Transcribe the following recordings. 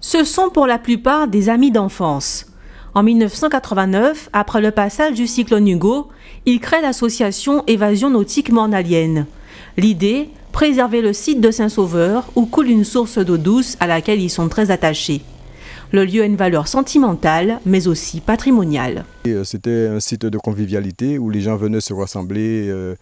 Ce sont pour la plupart des amis d'enfance. En 1989, après le passage du cyclone Hugo, ils créent l'association Évasion nautique mornalienne. L'idée, préserver le site de Saint-Sauveur où coule une source d'eau douce à laquelle ils sont très attachés. Le lieu a une valeur sentimentale, mais aussi patrimoniale. Euh, c'était un site de convivialité où les gens venaient se rassembler, euh,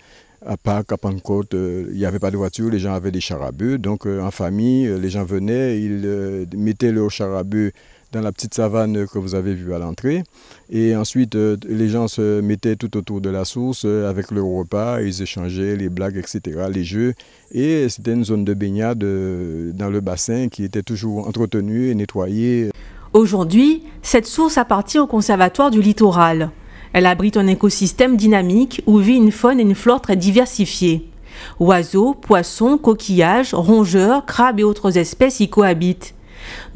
à Pâques, à Pentecôte, euh, il n'y avait pas de voiture, les gens avaient des charabus. Donc euh, en famille, euh, les gens venaient, ils mettaient leurs charabus dans la petite savane que vous avez vue à l'entrée. Et ensuite, les gens se mettaient tout autour de la source avec leur repas, ils échangeaient les blagues, etc., les jeux. Et c'était une zone de baignade dans le bassin qui était toujours entretenue et nettoyée. Aujourd'hui, cette source appartient au Conservatoire du Littoral. Elle abrite un écosystème dynamique où vit une faune et une flore très diversifiées. Oiseaux, poissons, coquillages, rongeurs, crabes et autres espèces y cohabitent.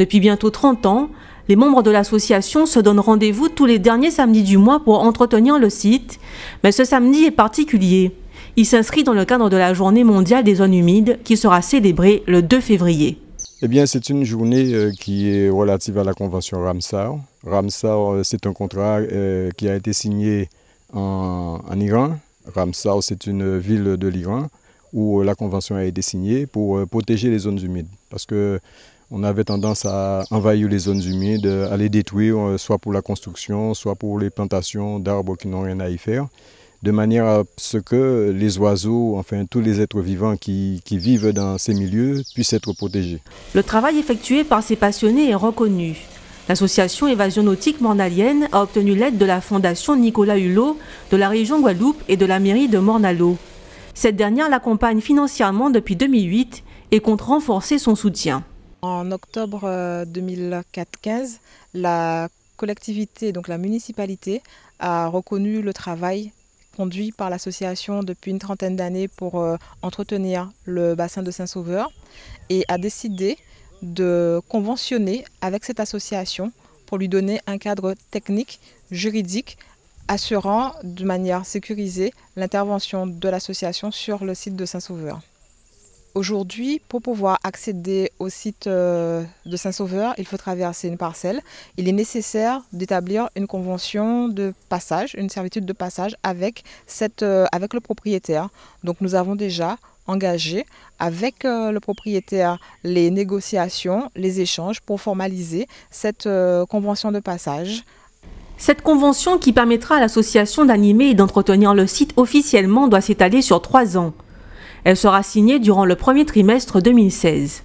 Depuis bientôt 30 ans, les membres de l'association se donnent rendez-vous tous les derniers samedis du mois pour entretenir le site, mais ce samedi est particulier. Il s'inscrit dans le cadre de la Journée mondiale des zones humides qui sera célébrée le 2 février. Eh bien, c'est une journée euh, qui est relative à la convention Ramsar. Ramsar, euh, c'est un contrat euh, qui a été signé en, Iran. Ramsar, c'est une ville de l'Iran où la convention a été signée pour protéger les zones humides. Parce qu'on avait tendance à envahir les zones humides, à les détruire, soit pour la construction, soit pour les plantations d'arbres qui n'ont rien à y faire de manière à ce que les oiseaux, enfin tous les êtres vivants qui, vivent dans ces milieux puissent être protégés. Le travail effectué par ces passionnés est reconnu. L'association Évasion Nautique Mornalienne a obtenu l'aide de la Fondation Nicolas Hulot, de la région Guadeloupe et de la mairie de Mornalo. Cette dernière l'accompagne financièrement depuis 2008 et compte renforcer son soutien. En octobre 2015, euh, la collectivité, donc la municipalité, a reconnu le travail conduit par l'association depuis une trentaine d'années pour euh, entretenir le bassin de Saint-Sauveur et a décidé de conventionner avec cette association pour lui donner un cadre technique, juridique, assurant de manière sécurisée l'intervention de l'association sur le site de Saint-Sauveur. Aujourd'hui, pour pouvoir accéder au site euh, de Saint-Sauveur, il faut traverser une parcelle. Il est nécessaire d'établir une convention de passage, une servitude de passage avec, cette, euh, avec le propriétaire. Donc nous avons déjà engagé avec euh, le propriétaire les négociations, les échanges pour formaliser cette convention de passage. Cette convention qui permettra à l'association d'animer et d'entretenir le site officiellement doit s'étaler sur trois ans. Elle sera signée durant le premier trimestre 2016.